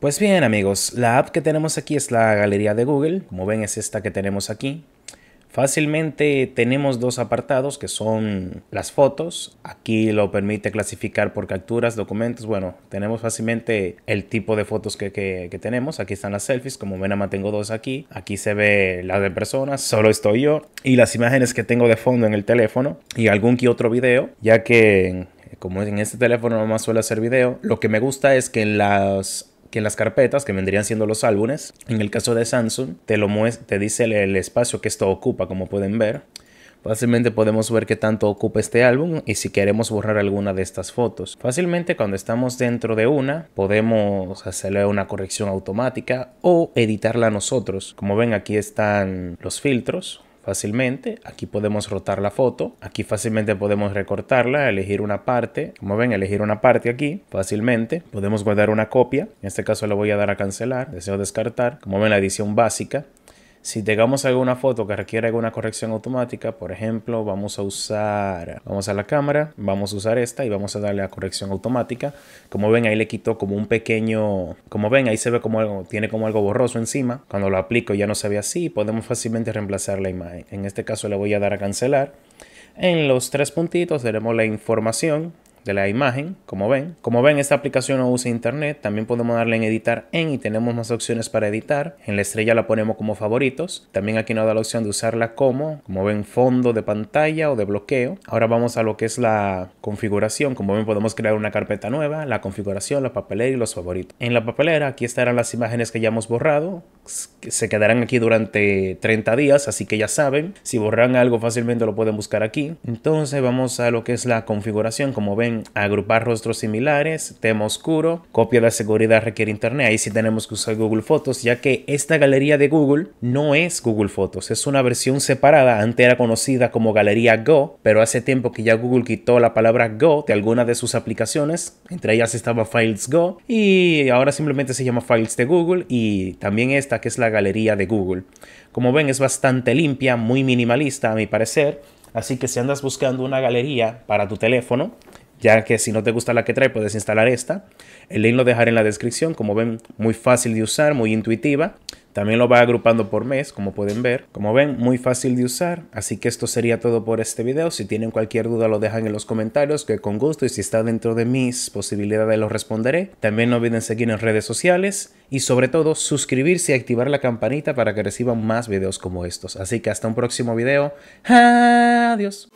Pues bien amigos, la app que tenemos aquí es la galería de Google, como ven es esta que tenemos aquí. Fácilmente tenemos dos apartados que son las fotos, aquí lo permite clasificar por capturas, documentos, bueno, tenemos fácilmente el tipo de fotos que, tenemos, aquí están las selfies, como ven, más tengo dos aquí, aquí se ve la de personas, solo estoy yo, y las imágenes que tengo de fondo en el teléfono, y algún que otro video, ya que como en este teléfono más suele hacer video, lo que me gusta es que en las que en las carpetas, que vendrían siendo los álbumes, en el caso de Samsung, te, lo te dice el, espacio que esto ocupa, como pueden ver. Fácilmente podemos ver que tanto ocupa este álbum y si queremos borrar alguna de estas fotos. Fácilmente cuando estamos dentro de una podemos hacerle una corrección automática o editarla nosotros. Como ven aquí están los filtros fácilmente. Aquí podemos rotar la foto. Aquí fácilmente podemos recortarla, elegir una parte. Como ven, elegir una parte aquí fácilmente. Podemos guardar una copia. En este caso le voy a dar a cancelar. Deseo descartar. Como ven, la edición básica si tengamos alguna foto que requiere alguna corrección automática, por ejemplo, vamos a usar, vamos a la cámara, vamos a usar esta y vamos a darle a corrección automática. Como ven, ahí le quito como un pequeño, como ven, ahí se ve como algo, tiene como algo borroso encima. Cuando lo aplico ya no se ve así, podemos fácilmente reemplazar la imagen. En este caso le voy a dar a cancelar. En los tres puntitos tenemos la información la imagen, como ven. Como ven, esta aplicación no usa internet, también podemos darle en editar en y tenemos más opciones para editar. En la estrella la ponemos como favoritos. También aquí nos da la opción de usarla como, como ven, fondo de pantalla o de bloqueo. Ahora vamos a lo que es la configuración. Como ven, podemos crear una carpeta nueva, la configuración, la papelera y los favoritos. En la papelera aquí estarán las imágenes que ya hemos borrado, se quedarán aquí durante 30 días, así que ya saben, si borran algo fácilmente lo pueden buscar aquí. Entonces vamos a lo que es la configuración, como ven, agrupar rostros similares, tema oscuro, copia de seguridad requiere internet, ahí sí tenemos que usar Google Fotos, ya que esta galería de Google no es Google Fotos, es una versión separada, antes era conocida como Galería Go, pero hace tiempo que ya Google quitó la palabra Go de algunas de sus aplicaciones, entre ellas estaba Files Go, y ahora simplemente se llama Files de Google, y también esta que es la galería de Google. Como ven es bastante limpia, muy minimalista a mi parecer, así que si andas buscando una galería para tu teléfono, ya que si no te gusta la que trae puedes instalar esta. El link lo dejaré en la descripción, como ven, muy fácil de usar, muy intuitiva. También lo va agrupando por mes, como pueden ver. Como ven, muy fácil de usar. Así que esto sería todo por este video. Si tienen cualquier duda lo dejan en los comentarios, que con gusto y si está dentro de mis posibilidades lo responderé. También no olviden seguir en redes sociales y sobre todo suscribirse y activar la campanita para que reciban más videos como estos. Así que hasta un próximo video. Adiós.